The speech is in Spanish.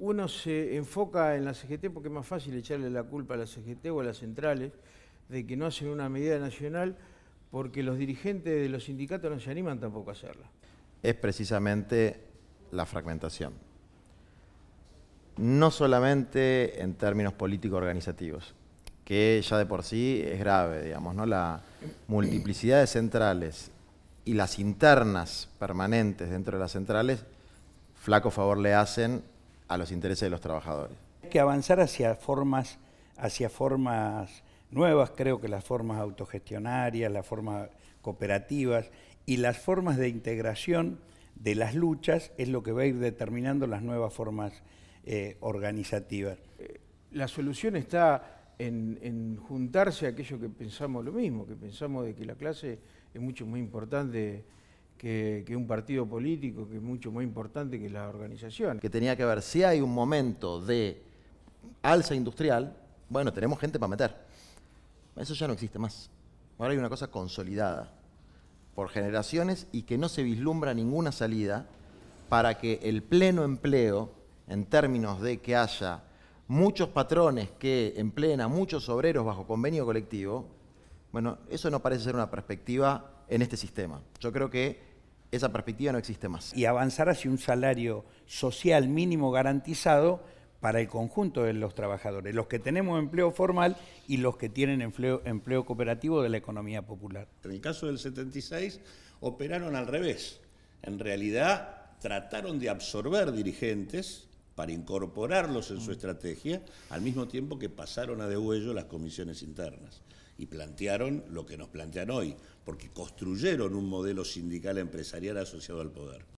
uno se enfoca en la CGT porque es más fácil echarle la culpa a la CGT o a las centrales de que no hacen una medida nacional porque los dirigentes de los sindicatos no se animan tampoco a hacerla. Es precisamente la fragmentación. No solamente en términos político-organizativos, que ya de por sí es grave, digamos, ¿no? La multiplicidad de centrales y las internas permanentes dentro de las centrales, flaco favor le hacen a los intereses de los trabajadores. Hay que avanzar hacia formas, hacia formas nuevas, creo que las formas autogestionarias, las formas cooperativas y las formas de integración de las luchas es lo que va a ir determinando las nuevas formas eh, organizativas. La solución está en, juntarse a aquello que pensamos lo mismo, que pensamos de que la clase es mucho muy importante que, un partido político, que es mucho más importante que la organización. Que tenía que ver, si hay un momento de alza industrial, bueno, tenemos gente para meter. Eso ya no existe más. Ahora hay una cosa consolidada por generaciones y que no se vislumbra ninguna salida para que el pleno empleo, en términos de que haya muchos patrones que empleen a muchos obreros bajo convenio colectivo, bueno, eso no parece ser una perspectiva en este sistema. Yo creo que esa perspectiva no existe más. Y avanzar hacia un salario social mínimo garantizado para el conjunto de los trabajadores, los que tenemos empleo formal y los que tienen empleo, cooperativo de la economía popular. En el caso del 76 operaron al revés. En realidad trataron de absorber dirigentes para incorporarlos en su mm. estrategia, al mismo tiempo que pasaron a degüello las comisiones internas y plantearon lo que nos plantean hoy, porque construyeron un modelo sindical empresarial asociado al poder.